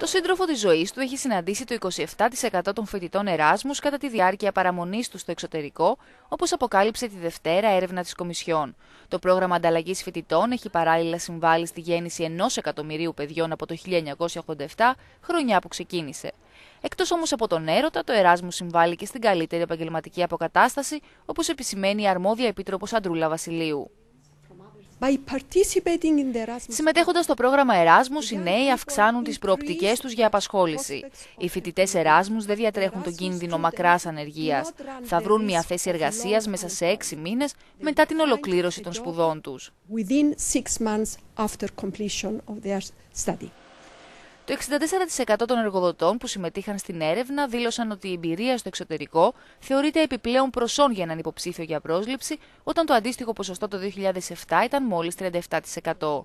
Το σύντροφο της ζωής του έχει συναντήσει το 27% των φοιτητών Εράσμους κατά τη διάρκεια παραμονής του στο εξωτερικό, όπως αποκάλυψε τη Δευτέρα έρευνα της Κομισιόν. Το πρόγραμμα ανταλλαγής φοιτητών έχει παράλληλα συμβάλει στη γέννηση ενός εκατομμυρίου παιδιών από το 1987, χρονιά που ξεκίνησε. Εκτός όμως από τον έρωτα, το Εράσμους συμβάλλει και στην καλύτερη επαγγελματική αποκατάσταση, όπως επισημαίνει η αρμόδια επίτροπος Αντρούλα Βασιλείου. Συμμετέχοντας στο πρόγραμμα Εράσμους, οι νέοι αυξάνουν τις προοπτικές τους για απασχόληση. Οι φοιτητές Εράσμους δεν διατρέχουν τον κίνδυνο μακράς ανεργίας. Θα βρουν μια θέση εργασίας μέσα σε έξι μήνες μετά την ολοκλήρωση των σπουδών τους. Το 64% των εργοδοτών που συμμετείχαν στην έρευνα δήλωσαν ότι η εμπειρία στο εξωτερικό θεωρείται επιπλέον προσόν για έναν υποψήφιο για πρόσληψη, όταν το αντίστοιχο ποσοστό το 2007 ήταν μόλις 37%.